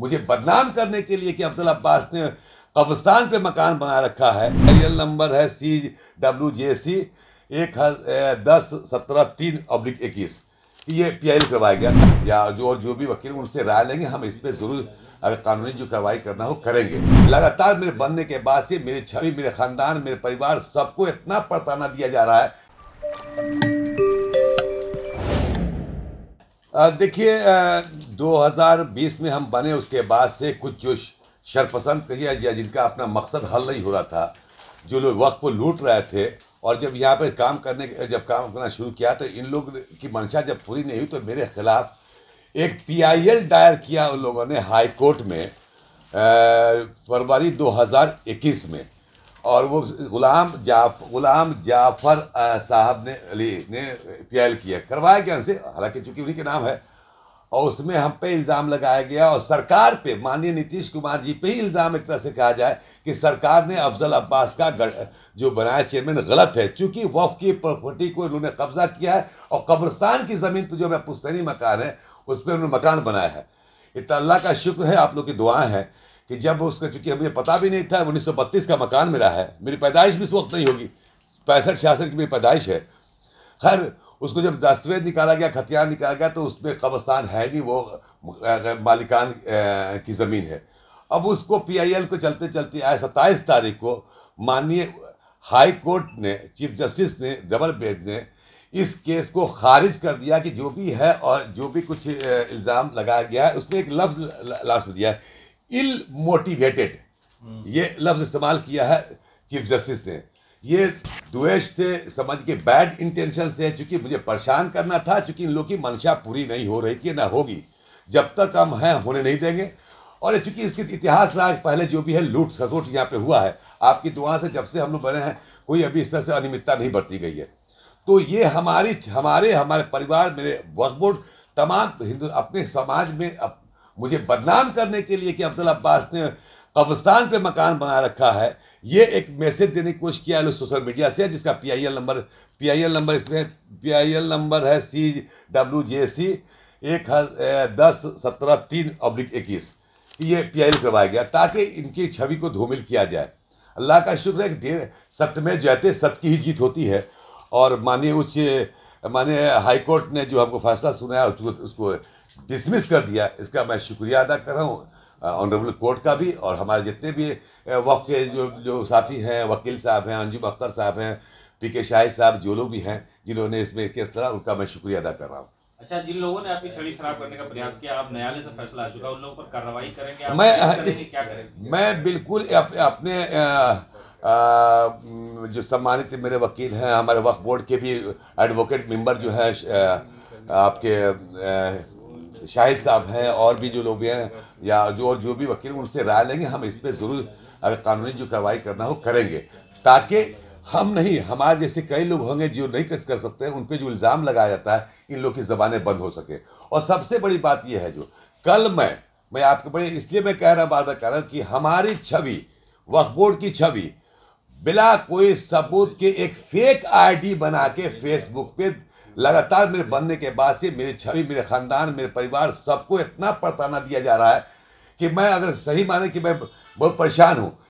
मुझे बदनाम करने के लिए कि अब्दुल अब्बास ने कब्रस्तान पे मकान बना रखा है सीरियल नंबर है सी डब्ल्यू जे सी एक दस सत्रह तीन अब्लिक इक्कीस ये पी आई करवाया गया या जो और जो भी वकील उनसे राय लेंगे हम इस पर ज़रूर अगर कानूनी जो कार्रवाई करना हो करेंगे लगातार मेरे बनने के बाद से मेरी छवि मेरे खानदान मेरे परिवार सबको इतना पड़ताना दिया जा रहा है देखिए 2020 में हम बने उसके बाद से कुछ जो शरपसंद कहिए या जिनका अपना मकसद हल नहीं हो रहा था जो लोग वक्त को लूट रहे थे और जब यहाँ पर काम करने जब काम करना शुरू किया तो इन लोग की मंशा जब पूरी नहीं हुई तो मेरे खिलाफ एक पीआईएल दायर किया उन लोगों ने हाई कोर्ट में फरवरी 2021 में और वो गुलाम जाफ गुलाम जाफर साहब ने अली ने पी किया करवाया गया उनसे हालांकि चूंकि उन्हीं के नाम है और उसमें हम पे इल्ज़ाम लगाया गया और सरकार पे माननीय नीतीश कुमार जी पे ही इल्ज़ाम एक तरह से कहा जाए कि सरकार ने अफजल अब्बास का जो बनाया चेयरमैन गलत है क्योंकि वफ की प्रॉपर्टी को इन्होंने कब्ज़ा किया है और कब्रस्तान की ज़मीन पर जो मैं पुस्तनी मकान है उस पर उन्होंने मकान बनाया है इतना अल्लाह का शुक्र है आप लोग की दुआएँ हैं कि जब उसका चूंकि मुझे पता भी नहीं था उन्नीस सौ बत्तीस का मकान मिला है मेरी पैदाइश भी उस वक्त नहीं होगी पैंसठ छियासठ की मेरी पैदाइश है खैर उसको जब दस्तावेज निकाला गया खतियान निकाला गया तो उसमें कब्रस्तान है नहीं वो मालिकान की ज़मीन है अब उसको पीआईएल को चलते चलते आए सत्ताईस तारीख को माननीय हाई कोर्ट ने चीफ जस्टिस ने डबल बेंच ने इस केस को खारिज कर दिया कि जो भी है और जो भी कुछ इल्ज़ाम लगाया गया है उसमें एक लफ्ज़ लास्ट में दिया है इल मोटिवेटेड hmm. ये लफ्ज इस्तेमाल किया है चीफ जस्टिस ने ये द्वेष थे समझ के बैड इंटेंशन से चूंकि मुझे परेशान करना था चूंकि इन लोग की मंशा पूरी नहीं हो रही थी ना होगी जब तक हम हैं होने नहीं देंगे और चूंकि इसके इतिहास लाख पहले जो भी है लूट खसूट यहाँ पे हुआ है आपकी दुआ से जब से हम लोग बने हैं कोई अभी इस तरह से अनियमितता नहीं बरती गई है तो ये हमारी हमारे हमारे परिवार मेरे वकबोर्ड तमाम हिंदू अपने समाज में अप, मुझे बदनाम करने के लिए कि अब्दुल अब्बास ने कब्रस्तान पे मकान बना रखा है ये एक मैसेज देने की कोशिश किया है सोशल मीडिया से जिसका पीआईएल नंबर पीआईएल नंबर इसमें पीआईएल नंबर है सी डब्ल्यू जे सी एक दस सत्रह तीन अब्लिक इक्कीस ये पी आई करवाया गया ताकि इनकी छवि को धूमिल किया जाए अल्लाह का शुक्र है कि सत्य में जयते सत्य की ही जीत होती है और माननीय उच्च माने हाईकोर्ट ने जो हमको फैसला सुनाया उसको उसको डिसमिस कर दिया इसका मैं शुक्रिया अदा कर रहा हूँ ऑनरेबल कोर्ट का भी और हमारे जितने भी वफ के जो जो साथी हैं वकील साहब हैं अंजुम अख्तर साहब हैं पी के शाहिद साहब जो लोग भी हैं जिन्होंने इसमें केस लड़ा उनका मैं शुक्रिया अदा कर रहा हूँ अच्छा जिन लोगों ने आपकी छवि खराब करने का प्रयास किया आप न्यायालय से फैसला आ चुका उन लोगों पर कार्रवाई करेंगे आप मैं करेंगे, क्या करेंगे मैं बिल्कुल अप, अपने आ, आ, जो सम्मानित मेरे वकील हैं हमारे वक्त बोर्ड के भी एडवोकेट मेंबर जो हैं आपके शाहिद साहब हैं और भी जो लोग हैं या जो और जो भी वकील उनसे राय लेंगे हम इस पर ज़रूर अगर कानूनी जो कार्रवाई करना हो करेंगे ताकि हम नहीं हमारे जैसे कई लोग होंगे जो नहीं कर सकते हैं उन पर जो इल्ज़ाम लगाया जाता है इन लोग की ज़बानें बंद हो सके और सबसे बड़ी बात यह है जो कल मैं मैं आपके बड़े इसलिए मैं कह रहा हूँ बार बार कह रहा हूँ कि हमारी छवि वक्फ बोर्ड की छवि बिला कोई सबूत के एक फेक आईडी बना के फेसबुक पे लगातार मेरे बनने के बाद से मेरी छवि मेरे खानदान मेरे परिवार सबको इतना पड़ताना दिया जा रहा है कि मैं अगर सही माने कि मैं बहुत परेशान हूँ